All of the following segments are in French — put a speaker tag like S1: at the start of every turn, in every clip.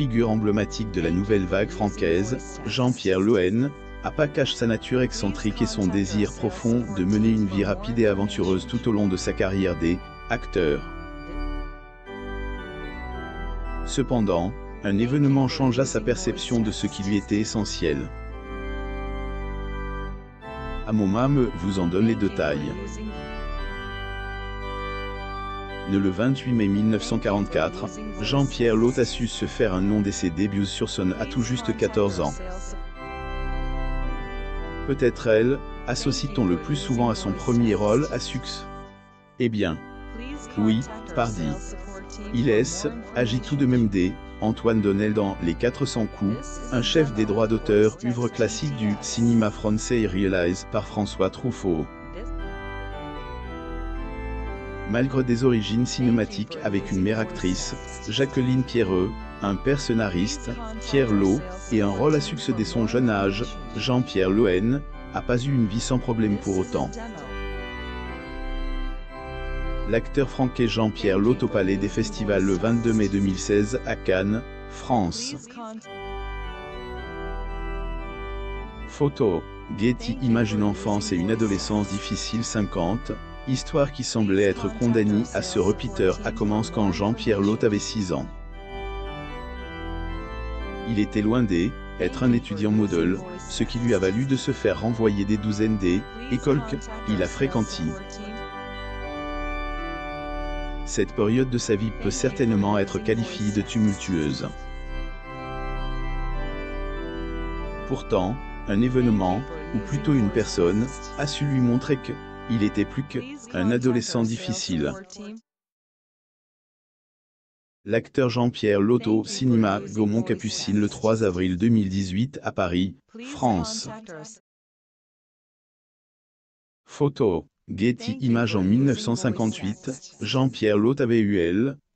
S1: figure emblématique de la nouvelle vague francaise, Jean-Pierre Lohen, a pas caché sa nature excentrique et son désir profond de mener une vie rapide et aventureuse tout au long de sa carrière des acteurs. Cependant, un événement changea sa perception de ce qui lui était essentiel. À mon âme vous en donne les détails le 28 mai 1944, Jean-Pierre Lotte a su se faire un nom dès ses débuts sur Son à tout juste 14 ans. Peut-être elle, associe-t-on le plus souvent à son premier rôle à Succès Eh bien, oui, pardi. Il est, agit tout de même des, Antoine Donnel dans Les 400 coups, un chef des droits d'auteur, œuvre classique du cinéma français et réalisé par François Truffaut malgré des origines cinématiques avec une mère actrice, Jacqueline Pierreux, un père scénariste, Pierre Lowe, et un rôle à succéder son jeune âge, Jean-Pierre Lohen, a pas eu une vie sans problème pour autant. L'acteur franquais Jean-Pierre Lowe au Palais des Festivals le 22 mai 2016 à Cannes, France. Photo Getty image une enfance et une adolescence difficile 50, histoire qui semblait être condamnée à ce repiteur a commence quand Jean-Pierre Lotte avait 6 ans. Il était loin des être un étudiant modèle, ce qui lui a valu de se faire renvoyer des douzaines des qu'il a fréquentées. Cette période de sa vie peut certainement être qualifiée de tumultueuse. Pourtant, un événement, ou plutôt une personne, a su lui montrer que il était plus qu'un adolescent difficile. L'acteur Jean-Pierre Lotto, cinéma Gaumont Capucine le 3 avril 2018 à Paris, France. Photo, Getty Images en 1958, Jean-Pierre Lotto avait eu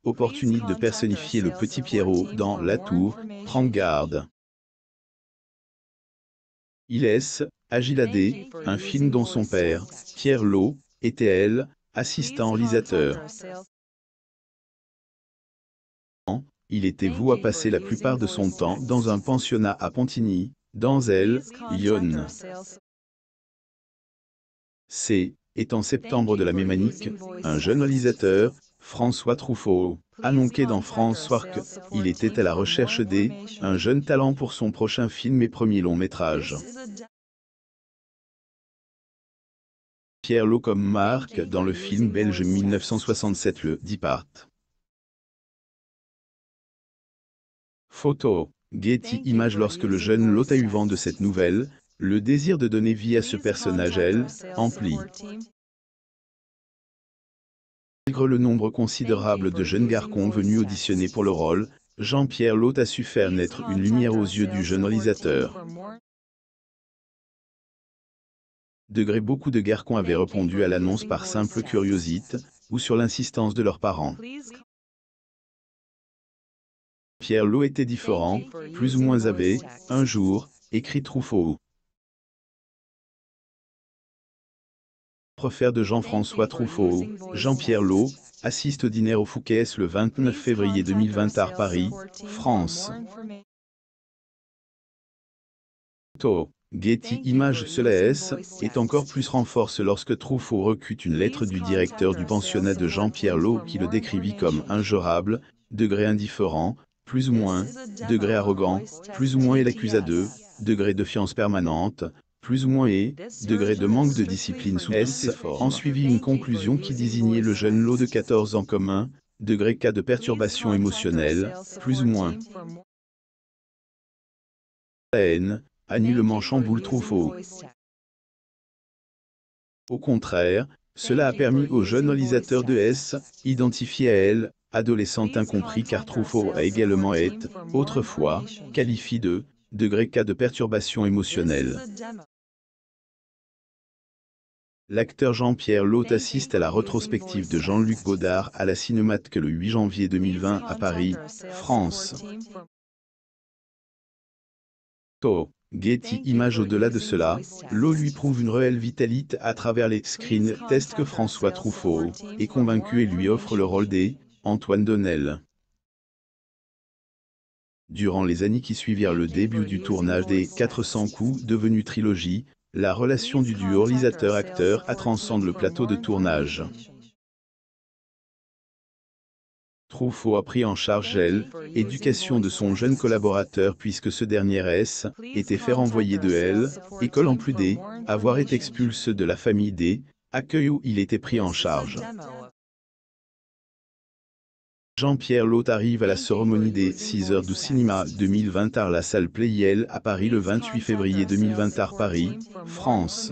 S1: l'opportunité de personnifier le petit Pierrot dans La Tour, prends garde. Il est Agiladé, un film dont son père, Pierre était elle assistant réalisateur. Il était voué à passer la plupart de son temps dans un pensionnat à Pontigny, dans elle, Yonne. C'est, est en septembre de la même année, un jeune réalisateur, François Truffaut, annonqué dans France Work, il était à la recherche d'un jeune talent pour son prochain film et premier long métrage ». Pierre Lot comme Marc dans le film belge 1967 Le Depart. Photo. Getty Image Lorsque le jeune Lot a eu vent de cette nouvelle, le désir de donner vie à ce personnage, elle, emplit. Malgré le nombre considérable de jeunes garcons venus auditionner pour le rôle, Jean-Pierre Lot a su faire naître une lumière aux yeux du jeune réalisateur degré beaucoup de garcons avaient répondu à l'annonce par simple curiosité ou sur l'insistance de leurs parents. Pierre Lot était différent, plus ou moins avait, un jour, écrit Truffaut. Profère de Jean-François Truffaut, Jean-Pierre Lot, assiste au dîner au Fouquet's le 29 février 2020 à Paris, France. Getty image cela est, est encore plus renforce lorsque Truffaut recute une lettre du directeur du pensionnat uh, de Jean-Pierre Lowe qui le décrivit comme injurable, degré indifférent, plus ou moins, degré arrogant, plus ou moins et l'accusa de, degré de fiance permanente, plus ou moins et, degré de manque de discipline sous S, en suivi une conclusion qui désignait le jeune Lowe de 14 ans commun, degré cas de perturbation émotionnelle, uh, plus ou moins. Annulement chamboule Truffaut. Au contraire, cela a permis au jeunes réalisateur de S, identifié à elle, adolescente incompris car Truffaut a également été, autrefois, qualifié de « degré cas de perturbation émotionnelle ». L'acteur Jean-Pierre Lotte assiste à la rétrospective de Jean-Luc Godard à la Cinémathèque le 8 janvier 2020 à Paris, France. Getty Image au-delà de cela, l'eau lui prouve une réelle vitalité à travers les screen tests que François Truffaut est convaincu et lui offre le rôle des Antoine Donnel. Durant les années qui suivirent le début du tournage des 400 coups devenus trilogie, la relation du duo réalisateur-acteur a transcendé le plateau de tournage. Trouffaut a pris en charge elle, éducation de son jeune collaborateur puisque ce dernier S, était fait renvoyer de L, école en plus D, avoir été expulsé de la famille D, accueil où il était pris en charge. Jean-Pierre Lot arrive à la cérémonie des 6 heures du cinéma 2020 à la salle Playel à Paris le 28 février 2020 à Paris, France.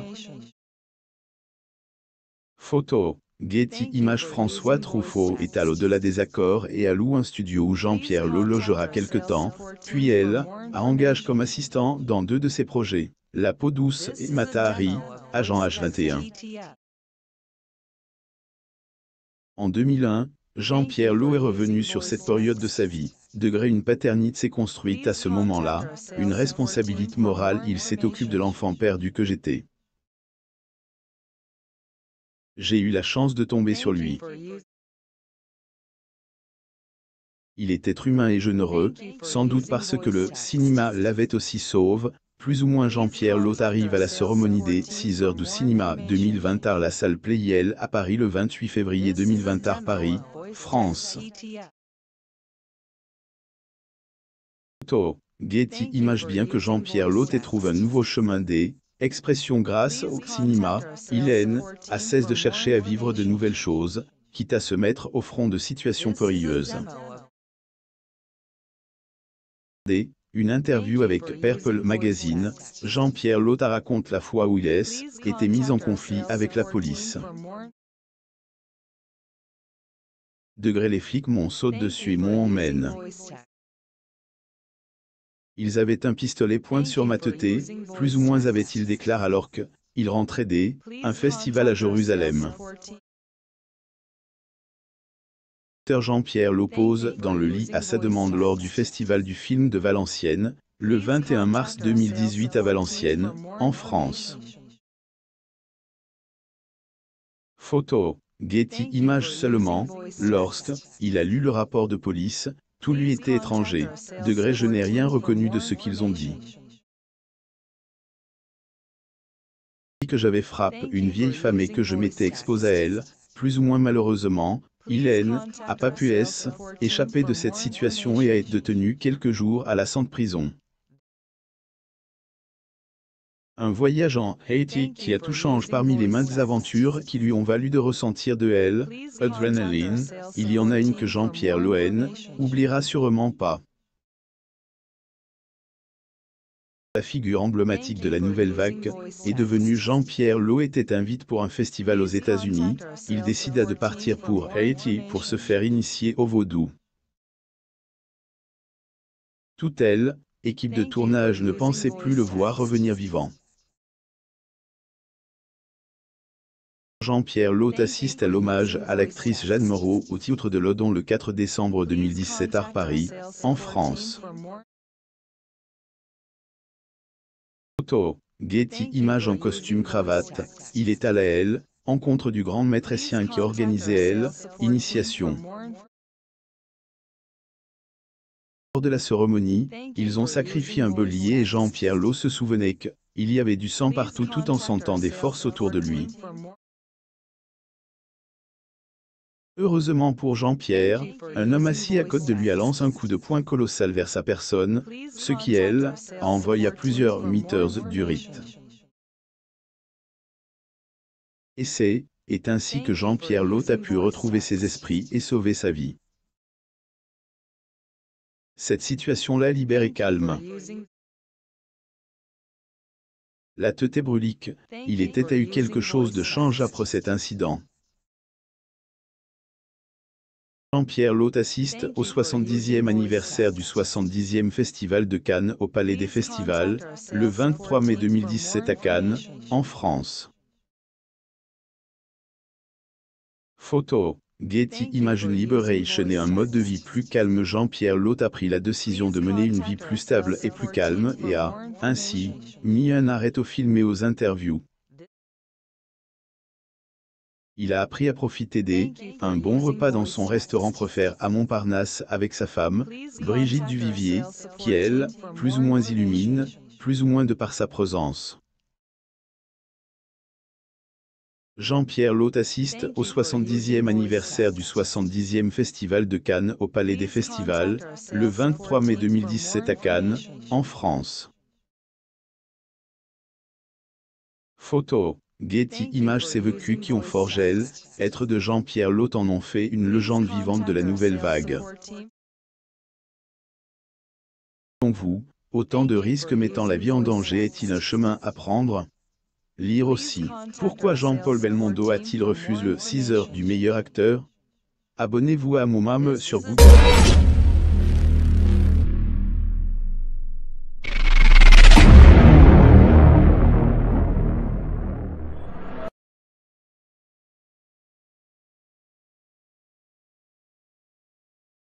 S1: Photo Getty Image François Truffaut est à l'au-delà des accords et alloue un studio où Jean-Pierre le logera quelque temps, puis elle, a engage comme assistant dans deux de ses projets, La peau douce et Matahari, agent H21. En 2001, Jean-Pierre Lou est revenu sur cette période de sa vie. Degré une paternité s'est construite à ce moment-là, une responsabilité morale il s'est occupé de l'enfant perdu que j'étais. J'ai eu la chance de tomber sur lui. Il est être humain et généreux, sans doute parce que le cinéma l'avait aussi sauve, plus ou moins Jean-Pierre Lot arrive à la cérémonie des 6 heures du cinéma 2020 à la salle Playel à Paris le 28 février 2020 à Paris, France. E Getty image bien que Jean-Pierre Lot ait trouvé un nouveau chemin des Expression grâce au cinéma, Hélène a cesse de chercher à vivre de nouvelles choses, quitte à se mettre au front de situations périlleuses. Une interview avec Purple Magazine, Jean-Pierre Lotta raconte la fois où laisse, était mise en conflit avec la police. Degré les flics m'ont saute dessus et m'ont emmène. Ils avaient un pistolet pointe sur ma tête plus ou moins avait-il déclaré alors que, il rentrait dès, un festival à Jérusalem. Jean-Pierre l'oppose dans le lit à sa demande lors du festival du film de Valenciennes, le 21 mars 2018 à Valenciennes, en France. Photo. Getty Images seulement, lorsqu'il a lu le rapport de police, tout lui était étranger. Degré, je n'ai rien reconnu de ce qu'ils ont dit. que j'avais frappé une vieille femme et que je m'étais exposé à elle, plus ou moins malheureusement, Hélène a pas pu de cette situation et a été détenue quelques jours à la Sainte Prison. Un voyage en Haïti qui a tout changé parmi les maintes aventures qui lui ont valu de ressentir de elle, il y en a une que Jean-Pierre Lohen oubliera sûrement pas. La figure emblématique de la nouvelle vague est devenue Jean-Pierre Lowe était invité pour un festival aux États-Unis. Il décida de partir pour Haïti pour se faire initier au vaudou. Tout elle, équipe de tournage ne pensait plus le voir revenir vivant. Jean-Pierre Lot assiste à l'hommage à l'actrice Jeanne Moreau au titre de l'Odon le 4 décembre 2017 à Paris, en France. Photo. Getty Image en costume cravate, il est à la en contre du grand maîtressien qui organisait elle, initiation. Lors de la cérémonie, ils ont sacrifié un bélier et Jean-Pierre Lot se souvenait qu'il y avait du sang partout tout en sentant des forces autour de lui. Heureusement pour Jean-Pierre, un homme assis à côté de lui lance un coup de poing colossal vers sa personne, ce qui, elle, envoie à plusieurs meters du rite. Et c'est, est ainsi que Jean-Pierre L'Hôte a pu retrouver ses esprits et sauver sa vie. Cette situation-là libère et calme. La teuté brûlique, il était à eu quelque chose de change après cet incident. Jean-Pierre Lotte assiste au 70e anniversaire du 70e Festival de Cannes au Palais des Festivals, le 23 mai 2017 à Cannes, en France. Photo Getty Imagine Liberation et un mode de vie plus calme Jean-Pierre Lotte a pris la décision de mener une vie plus stable et plus calme et a, ainsi, mis un arrêt aux films et aux interviews il a appris à profiter des un bon repas dans son restaurant préféré à Montparnasse avec sa femme, Brigitte Duvivier, qui elle, plus ou moins illumine, plus ou moins de par sa présence. Jean-Pierre Lotte assiste au 70e anniversaire du 70e Festival de Cannes au Palais des Festivals, le 23 mai 2017 à Cannes, en France. Photo Getty Images s'est vécu qui ont forgé être de Jean-Pierre Lot en ont fait une légende vivante de la nouvelle vague. Selon vous, autant de risques mettant la vie en danger est-il un chemin à prendre Lire aussi. Pourquoi Jean-Paul Belmondo a-t-il refusé le 6 heures du meilleur acteur Abonnez-vous à mon sur Google.